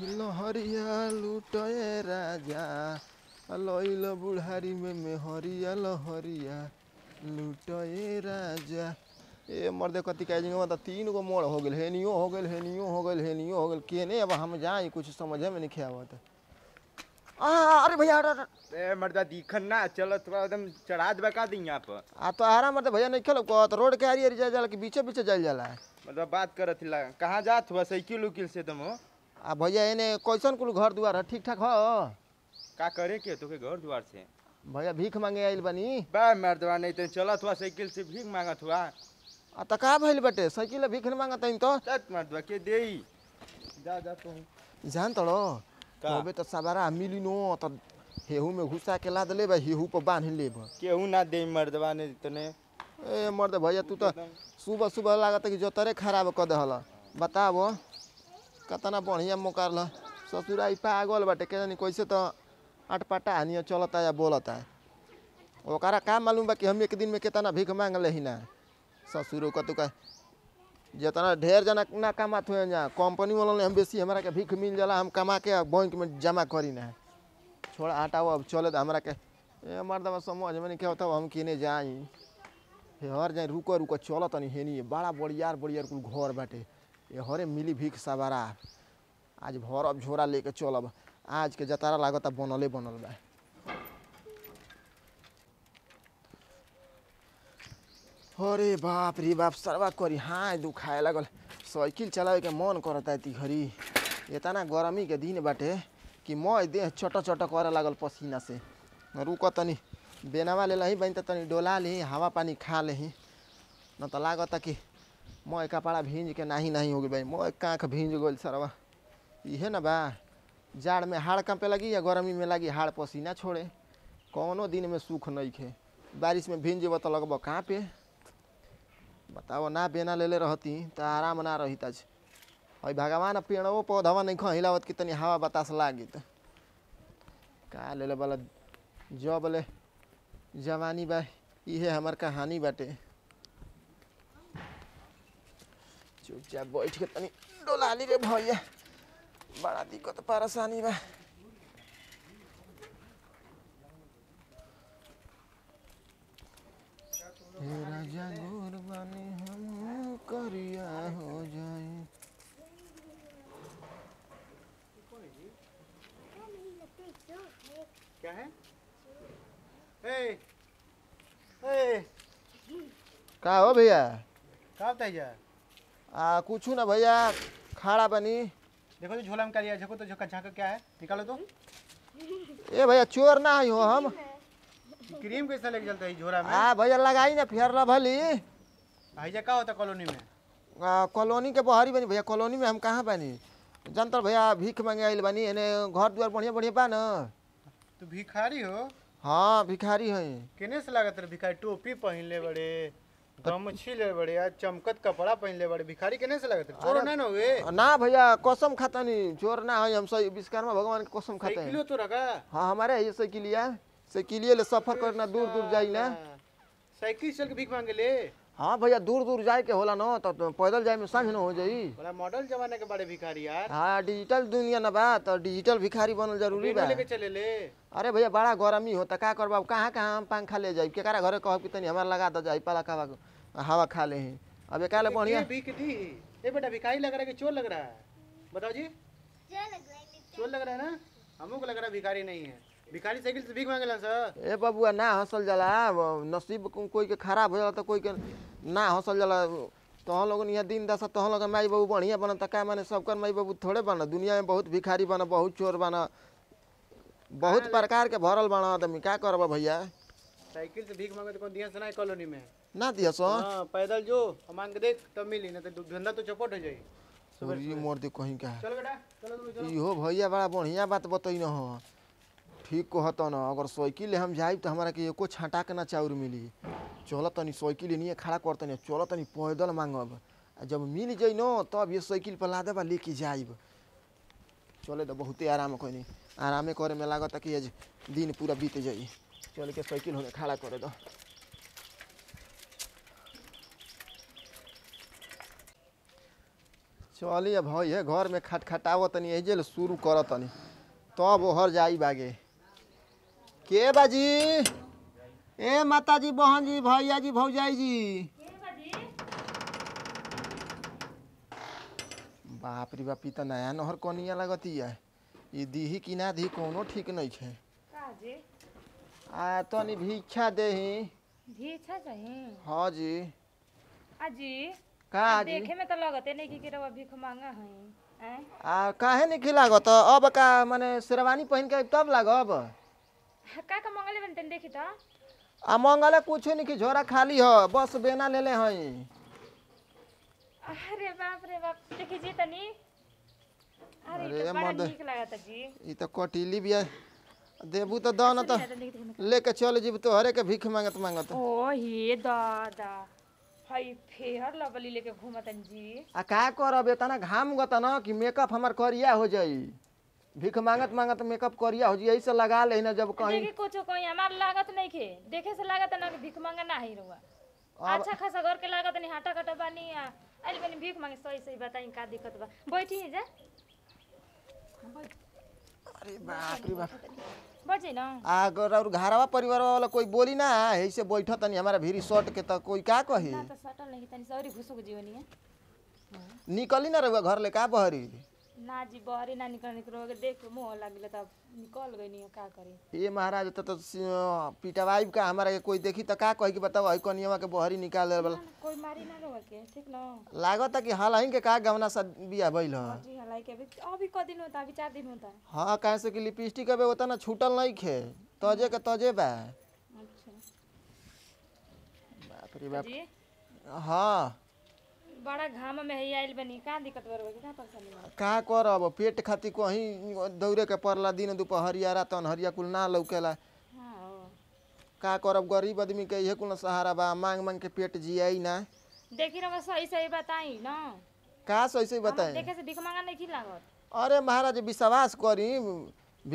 लहरिया लुटए राजा लइल बुढ़ारी में में हरिया लहरिया लुटए राजा ए मर दे कथी कह जाएंगे मतलब तीन गो मोड़ हो गए हेनियो हो गए हेनियो हो गए हेनियो हो गए केने अब हम जाए कुछ समझ में नहीं खेवत आ अरे भैया ए मर मर्दा दिखन ना चलो थोड़ा एकदम चढ़ा दे का दी यहाँ पर आ तो मर दे भैया नहीं खेल को तो रोड के हरी हरी जा जा के बीचे बीचे जाए जाला मतलब बात करत ला कहां जात हुआ साइकिल उकिल से तुम तो आ भैया एने कैसन कुल घर द्वार है ठीक ठाक हो का करे के तो के घर द्वार से भैया भीख मांगे आइल बनी बा मार दवा नहीं त चलत हुआ साइकिल से भीख मांगत हुआ आ त का भइल बटे साइकिल भीख न मांगत तन तो मार दवा के देई जा जा तो। जान तड़ो होबे त सबारा मिली नो त हेहू में घुसा के लाद लेबे हेहू पर बांध लेब केहू ना देई मार दवा ने तने ए मर्द भैया तू तो सुबह सुबह लागत कि जतरे खराब कर दहला बताबो कतना बढ़िया मुकारल ससुरा आई पागल बाटे के जानी कैसे तो आठ पाटा हानिया चलता या बोलता ओकरा का मालूम बा कि हम एक दिन में कितना भीख मांग ले ना ससुर कतु तो का जितना ढेर जना ना कमात हुए यहाँ कंपनी वालों ने हम बेसी हमारा के भीख मिल जाला हम कमा के बैंक में जमा करी ना छोड़ा आटा अब चले तो हमारा के मरदमा समझ में नहीं क्या होता हम किने जाई हर जाए रुको रुको चल तनी हेनी बड़ा बड़ियार बड़ियार कुल घर बाटे हरे मिली भीख सवारा आज भर अब झोरा लेके चल आज के जतारा लागत बनल बनल बा अरे बाप रे बाप सरवा करी हाँ दुखाए लगल साइकिल चलावे के मन करता ती घड़ी इतना गर्मी के दिन बाटे कि मई देह चट चट करे लागल पसीना से रुक तनी बेनावा ले लही बनी तनी डोला ली हवा पानी खा ली न तो लागत कि मैं कपड़ा भींज के नाही नाही हो गई भाई मोए कांख भींज गई सरवा इहे ना बा जाड़ में हाड़ कांपे लगी या गर्मी में लगी हाड़ पसीना छोड़े कोनो दिन में सूख नहीं खे बारिश में भींज जेब तो लगब कहाँ पे बताओ ना बेना ले ले रहती तो आराम ना रही तज भगवान पेड़ों पौधवा नहीं खिलावत कि तनी हवा बतास लागे तो का ले ले बोला जब ले जवानी बा इहे हमार कहानी बाटे चुपचाप बैठ के तनी डोलाली रे भैया बड़ा दिक्कत परेशानी बा तेरा जागोर हम करिया हो जाए क्या है ए ए का हो भैया का भैया आ, हाँ, कुछ ना भैया खाड़ा बनी देखो तो झोला में क्या लिया देखो तो झोंका झाका क्या है निकालो तो ए भैया चोर ना हो हम क्रीम कैसे लेके चलते है झोरा में हाँ भैया लगाई ना फिर भली भैया का होता कॉलोनी में आ, कॉलोनी के बहरी बनी भैया कॉलोनी में हम कहाँ बनी जनता भैया भीख मांगे आयल बनी एने घर द्वार बढ़िया बढ़िया बा न तू तो भिखारी हो हाँ भिखारी है केने से लागत भिखारी टोपी पहन ले बड़े गमछी तो बढ़िया चमकत कपड़ा पहन बड़े भिखारी के से चोर ना ना वे ना भैया कसम खाता नहीं चोर ना है हम सब विश्वकर्मा भगवान के कसम खाते हैं तो रखा हाँ हमारे ये साइकिल से साइकिलिया ले सफर करना दूर दूर जाइला साइकिल चल के भीख मांगे ले हाँ भैया दूर दूर जाए के होला ना तो, तो पैदल जाए में समझ न हो जाई मॉडल जमाने के बड़े भिखारी यार हाँ डिजिटल दुनिया ना बा तो डिजिटल भिखारी बनल जरूरी बा चले ले अरे भैया बड़ा गर्मी होता तो का करबा कहाँ कहाँ हम पंखा ले जाए केकरा घर कह कि तनी हमारा लगा द जाए पाला का हवा खा ले हैं अब एक ले बढ़िया ए बेटा भिखारी लग रहा है कि चोर लग रहा है बताओ जी चोर लग रहा है ना हमको लग रहा है भिखारी नहीं है भिखारी साइकिल से भीख मांगेला सर ए बबुआ ना हंसल जला नसीब कोई के खराब हो जाला तो कोई के ना हंसल जाला तोह लोगन यहाँ दिन दशा तोह लोग माई बाबू बढ़िया बना तका माने सबकर माई बाबू थोड़े बन दुनिया में बहुत भिखारी बन बहुत चोर बन बहुत प्रकार के भरल बन आदमी क्या करब भैया साइकिल से भीख मांगे तो कौन दिया सना कॉलोनी में ना दिया सो पैदल जो मांग के देख तब मिली ना तो धंधा तो चौपट हो जाई सूर्य मोर दी कहीं का चल बेटा चलो चलो इहो भैया बड़ा बढ़िया बात बतई न हो ठीक को हतो ना अगर साइकिल हम जाए तो हमारा के एको छाटा के ना चाउर मिली चलो तनी साइकिल नहीं खड़ा कर तनी चलो तनी पैदल मांगब जब मिल जाए ना तब ये साइकिल पर लादे बा लेके जाए चले तो बहुते आराम कोई आरामे करे में लागत कि आज दिन पूरा बीत जाए चल के साइकिल होने खड़ा करे दो चलिए अब है घर में खटखटाव तनी एजेल शुरू कर तनी तब तो ओहर जाई बागे के बाजी ए माता जी बहन जी भैया जी भौजाई जी बाप रे बाप तो नया नहर कोनिया लगती है ये दीही कि ना दी कोनो ठीक नहीं छे का आ तो नहीं भिक्षा देही भिक्षा चाही हां जी आ जी का जी देखे में तो लगते नहीं कि केरवा भिख मांगा है आ काहे नहीं खिलागो तो अब का माने शेरवानी पहन के तब लागो अब का का मंगले बन तन देखी तो आ मंगले कुछ नहीं कि झोरा खाली हो बस बेना ले ले हई अरे बाप रे बाप देखी जी तनी अरे, ये तो बड़ा ठीक लागत जी ई तो कटीली भी है देबू तो दो ना तो लेके चल जीब तो हरे के भीख मांगत मांगत ओ हे दादा भाई फेर लबली लेके घूमतन जी आ का करब एतना घाम गत ना कि मेकअप हमर करिया हो जाई भीख मांगत मांगत मेकअप करिया हो जी ऐसे लगा ले ना जब कहीं देखी कुछ कहीं हमार लागत नहीं खे देखे से लागत ना भीख मांगा ना ही रुआ अच्छा खासा घर के लागत नहीं हाटा कटा बानी आ अल बनी भीख मांगे सही सही बताई का दिक्कत बा बैठी जा अरे बाप रे बाप बजे ना आगर और घरवा परिवार वाला कोई बोली ना ऐसे बैठा तनी हमारा भीरी शॉट के त कोई का कही ना त सटल नहीं तनी सॉरी घुसो जीवनी है निकली ना रहुआ घर ले का बहरी ना जी बहरी ना निकल निकल हो देख मोह लगे तब निकल गई नहीं का करी ये महाराज तो, तो वाइफ का हमारा के कोई देखी तो का कह के बताओ हई कनिया के बहरी निकाल ले वाला कोई मारी ना लोग के ठीक ना लागत कि हलाई के का गवना सा बिया भइल ह जी हलाई के अभी अभी क दिन होता अभी दिन होता हां कि लिपस्टिक अबे होता ना छूटल नहीं खे तजे के तजे बा अच्छा बाप रे बाप हां बड़ा घाम में है आइल बनी का दिक्कत बरो का परेशानी का कर अब पेट खाती को ही दौरे के परला दिन दोपहरिया रात हरिया कुल ना लौकेला हाँ, का कर अब गरीब आदमी के ये कुल सहारा बा मांग मांग के पेट जियाई ना देखि रहा सही सही बताई ना का सही सही बताए देखे से भिख मांगा नहीं लागत अरे महाराज विश्वास करी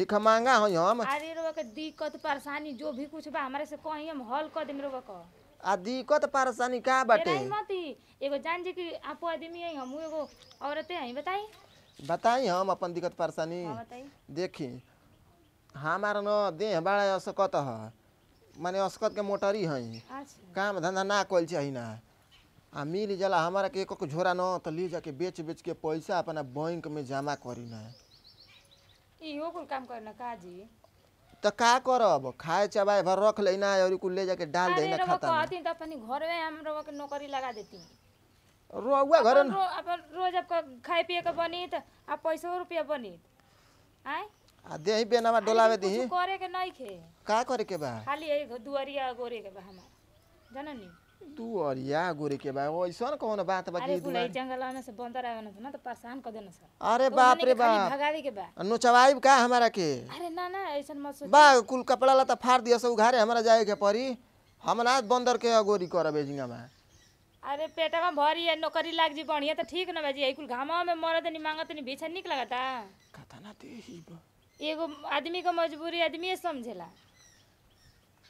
भिख मांगा हई हम अरे रो के दिक्कत परेशानी जो भी कुछ बा हमरे से कही हम हल कर देम रोवा को आ दिक्कत तो परेशानी का बाटे एगो जान जे कि आपो आदमी है हम एगो औरत है बताई बताई हम अपन दिक्कत परेशानी हाँ, देखी हमार न देह बाड़ा असकत ह माने असकत के मोटरी है अच्छा। काम धंधा ना कोइल चाहिए ना आ मिल जाला हमारा के एक झोरा न त ले जाके बेच बेच के पैसा अपना बैंक में जमा करी ना इहो कुल काम करना काजी तो का अब खाए चबाए भर रख लेना और को ले जाके डाल देना खाता में कहती त अपनी घर में हम के नौकरी लगा देती रोवा घर रो, अब रोज अब खाए पिए के बनी त आ पैसा रुपया बनी आए आ देही बेनावा डोलावे दही करे के नहीं खे का करे के बा खाली ए दुवारिया गोरे के बा हमार जाननी और या दुअरिया गोरेके बा ऐसन कौन बात बा अरे दुआ जंगल में से बंदर आवे ना तो परेशान कर देना सर अरे तो बाप रे बाप भगावे के बा नो चवाई का हमारा के अरे ना ना ऐसन मत सोच बा कुल कपड़ा लता फाड़ दिया सब घरे हमरा जाए के परी हमरा बंदर के अगोरी कर बेजिंगा में अरे पेट में भरी है नौकरी लाग जी बढ़िया तो ठीक ना बाजी कुल घामा में मरद नहीं मांगत नहीं बेचा निक लगता कथा ना देही एगो आदमी के मजबूरी आदमी समझेला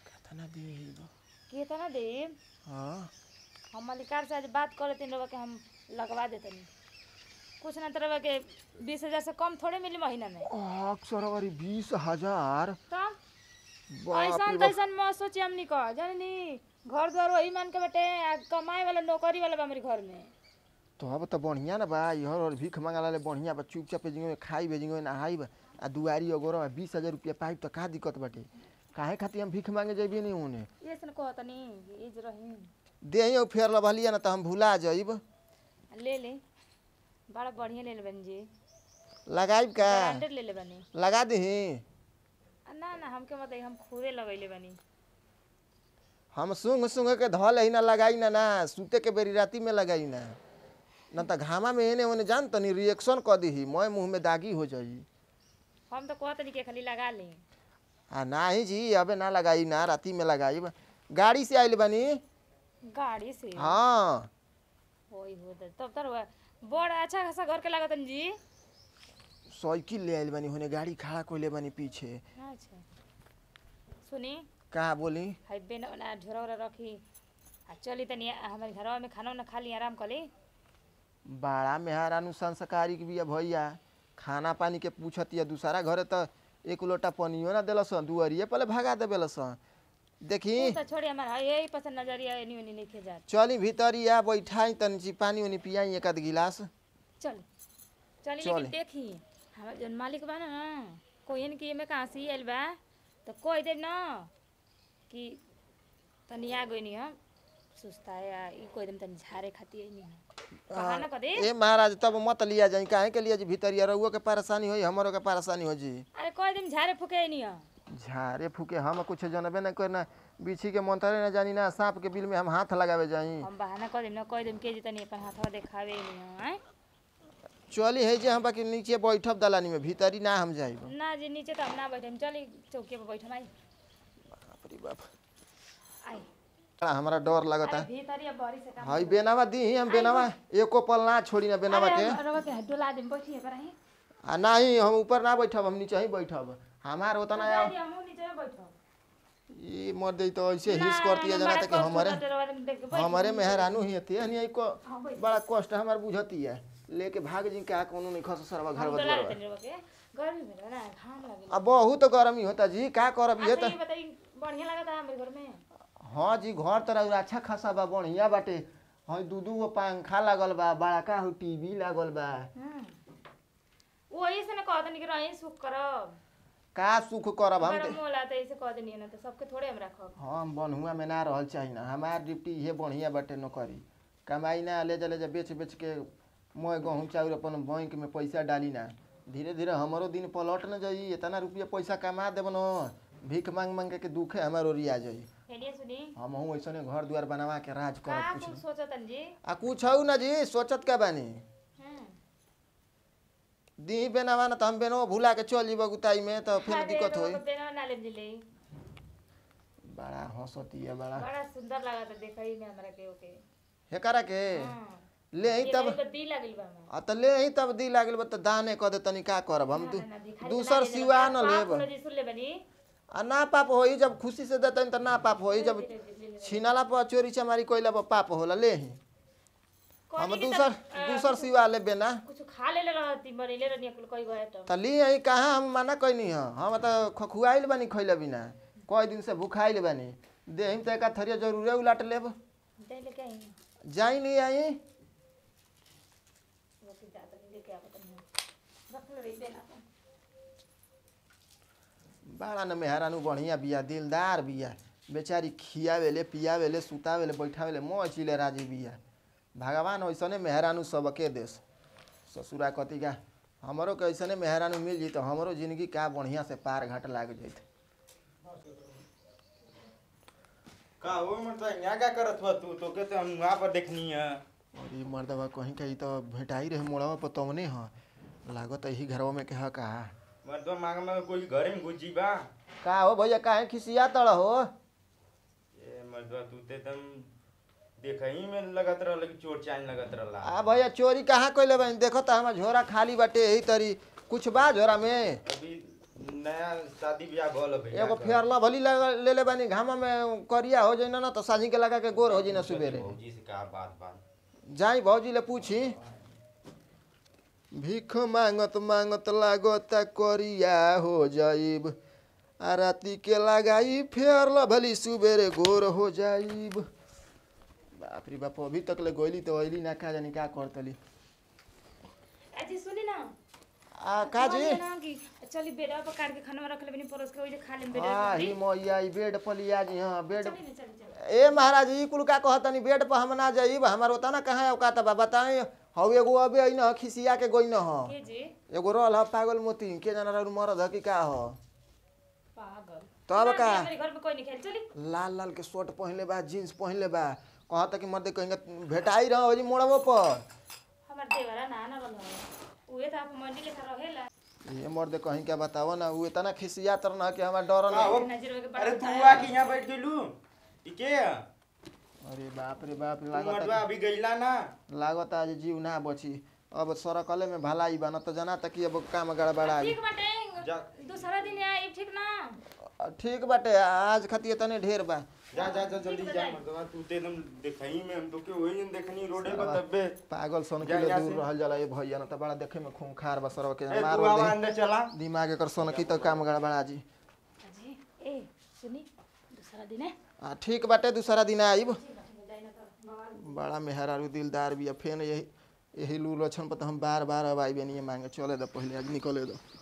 कथा ना देही बा ना देव हाँ हम मलिकार से आज बात कर लेते लोग के हम लगवा देते नहीं कुछ ना तरह तो के बीस हजार से कम थोड़े मिली महीना में अरे बीस हजार ऐसा तैसा मैं सोचे हम नहीं कह का नहीं घर द्वार वही मान के बटे कमाए वाला नौकरी वाला हमारे घर में तो अब तो बढ़िया ना बा इहर और भीख मांगा ले बढ़िया बा चुपचाप भेजिंगे खाई भेजिंगे नहाई बा आ दुआरी अगोरा बीस हजार रुपया पाई तो का दिक्कत बाटे काहे खाती हम भीख मांगे जेबी नहीं उने ये सन नहीं तनी इज रही दे यो फेर लबलिया ना त तो हम भुला जाइब ले ले बड़ा बढ़िया ले लेबन जी लगाइब का ब्रांडेड ले लेबनी लगा दही ना ना हमके मत हम खुदे लगैले बनी हम सुंग सुंग के धल ही ना लगाई ना ना सुते के बेरी राती में लगाई ना ना त घामा में एने ओने जान तनी रिएक्शन क दही मोय मुंह में दागी हो जाई हम तो कहत नहीं के खाली लगा ले आ ना ही जी अबे ना लगाई ना राती में लगाई गाड़ी से आइल बनी गाड़ी से हां ओई हो तब तर बड़ अच्छा खासा घर के लागत जी साइकिल ले आइल बनी होने गाड़ी खड़ा कोले बनी पीछे अच्छा सुनी कहा बोली हाय हब्बे ना झोरा ओरा रखी आ चली तनी हमर घर में खाना ना खा ली आराम कर ली बड़ा मेहरानु संस्कारिक भी भैया खाना पानी के पूछत या दूसरा घर तो एक लोटा पानी ना दिलस दुआरिए पहले भगा देवे लसन देखी तो छोड़ी यही पसंद नहीं जात चली आ बैठाई तन पानी उनी पियाई एक आध गिलास चल चली देखी हमार जन मालिक बा ना कोइन की में कासी आइल बा तो कोई दे ना कि तनिया गइनी हम सुस्ताया ई कोई दिन तन झारे खाती नहीं ए महाराज तब मत लिया जाई काहे के लिए जी भीतरिया रहुआ के परेशानी होई हमरो के परेशानी हो जी अरे कोई दिन झारे फुके नहीं हो झारे फुके हम कुछ जनबे ना करना बिछी के मंतरे ना जानी ना सांप के बिल में हम हाथ लगावे जाई हम बहाना कर देम ना कोई दिन के जी तनी अपन हाथवा देखावे नहीं हो चली है जे हम बाकी नीचे बैठब दलानी में भीतरी ना हम जाईबो ना जी नीचे तो हम ना बैठम चली चौकी पे बैठम आई बाप रे बाप आई हाँ, हमारा डर लगता है हाई बेनावा दी हम बेनावा एको पल ना छोड़ी ना बेनावा के आ ही हम ऊपर ना बैठब हम नीचे ही बैठब हमार उतना तो ये मर दे तो ऐसे हिस करती है जना तक हमारे हमारे मेहरानू ही थी है को हाँ, बड़ा कष्ट हमारे बुझती है लेके भाग जिन क्या कोनो नहीं खस सरवा घर बदल रहा है अब बहुत गर्मी होता जी क्या कर अभी ये तो, तो- बढ़िया लगता है हमारे घर में हाँ जी घर तो अच्छा खासा बा बढ़िया बाटे हाँ दू दू गो पंखा लागल बा बड़का हो टीवी लागल बा वही हम्म। से ना कह देनी कि रही सुख कर का सुख करब हम मोला त ऐसे कह देनी ना त सबके थोड़े हम रखब हाँ, हम बनहुआ में ना रहल चाहि ना हमार ड्यूटी ये बढ़िया बाटे नौकरी कमाई ना ले जले जा बेच बेच के मोय गहूं चाउर अपन बैंक में पैसा डाली ना धीरे धीरे हमरो दिन पलट न जाई इतना रुपया पैसा कमा देबन भीख मांग मांग के दुखे हमार ओरिया जाई हम हूँ ऐसा घर द्वार बनवा के राज कर कुछ आ कुछ हूँ ना जी सोचत का बानी हम्म। दी बेनवा ना तो हम बेनो भूला के चल जीब गुताई में तो फिर दिक्कत होई बड़ा हंसती है बड़ा बड़ा सुंदर लागत देखई में हमरा के ओके हेकरा के हम्म। ले ही तब आ त ले ही तब दी लागल बा त दाने क दे तनी का करब हम दूसर सिवा न लेब आ ना पाप हो जब खुशी से देते तो ना पाप हो जब छीनला पर चोरी चमारी कोई ला पाप होला ले ही हम दूसर दूसर सिवा ले बेना कुछ खा ले ले रहती मरे ले रहनी कुल कोई गए तो ली यही कहां हम माना कोई नहीं है हम तो खुआइल बनी खइले बिना कोई दिन से भूखाइल बनी देहिम त एका थरिया जरूरे उलाट लेब दे लेके आई जाई नहीं आई बड़ा न मेहरानू बढ़िया बिया दिलदार बिया बेचारी खियावेले पियावेले सुतावेले बैठावेले मचिले राजी बिया भगवान ऐसने मेहरानू सबके देश ससुरा कथी का हमारो के ऐसने मेहरानू मिल जी तो हमारो जिंदगी का बढ़िया से पार घाट लाग जाते का हो बा तो हम पर देखनी है मर्दवा कहीं कहीं तो भेटाई रहे मोड़वा पर तमने तो हाँ लागत यही घरवा में के कहा मर्दो मांग कोई में घुस का हो भैया काहे खिसिया तड़ हो ए मर्दवा तू ते तम देखही में लगत चोर लगत रहला आ भैया चोरी कहाँ कोई लेबे देखो त हमर झोरा खाली बाटे एही तरी कुछ बा झोरा में अभी नया शादी ब्याह भल भैया एगो फेरला भली ले ले बानी घामा में करिया हो जइना ना त साजी के लगा के गोर हो जइना सुबेरे जी से का बात बात जाई भौजी ले पूछी भीख मांगत मांगत लागत करिया हो जाइब आ राति के लगाई फेर भली सुबेरे गोर हो जाइब बाप रे बाप अभी तक ले गोली तो अली ना का जानी का करतली अजी सुनी ना आ का जी चली बेड पर काट के खाना रख लेबनी परस के ओजे खा लेम बेड हां ही मैया ई बेड पर लिया जी हां बेड ए महाराज ई कुल का कहतनी बेड पर हम ना जाइब हमार ना कहां औकात बा बताई हौ एगो अबे होइन खिसिया के गइन ह एगो रहल ह पागल मोती के जाना रहु मरद कि का ह पागल तब का घर में कोई नहीं खेल चली लाल लाल के शर्ट पहनले बा जींस पहनले बा कहा तक मर्दे कहेंगे भेटाई रह जी मोड़ब पर हमर देवरा नाना ना बंद उहे त आप मंडी के रहेला ये मर्दे कहीं क्या बताओ ना वो इतना खिसिया तर ना के हमरा डर ना अरे तू आ के यहां बैठ गेलू के अरे बाप रे बाप लागत अभी गईला ना लागत आज जीव ना बची अब सरकले में भलाई बन तो जना तक तो अब काम गड़बड़ा ठीक बाटे दूसरा दिन आई ठीक ना ठीक बाटे आज खतिए तने ढेर बा जा जा जा जल्दी जा मतलब तू दे एकदम देखाई में हम तो के होई न देखनी रोडे पर तब्बे पागल सन के दूर रह जाला ए भैया न त तो बड़ा देखे में खूंखार बा सरवा के मार दे दिमाग कर सन की त तो काम गड़बड़ा जी जी ए सुनी दूसरा दिन है ठीक बाटे दूसरा दिन आइब बड़ा मेहरारू दिलदार भी फेन यही यही लू लक्षण पर हम बार बार अब आई बनिए मांगे चले दो पहले अब निकले दो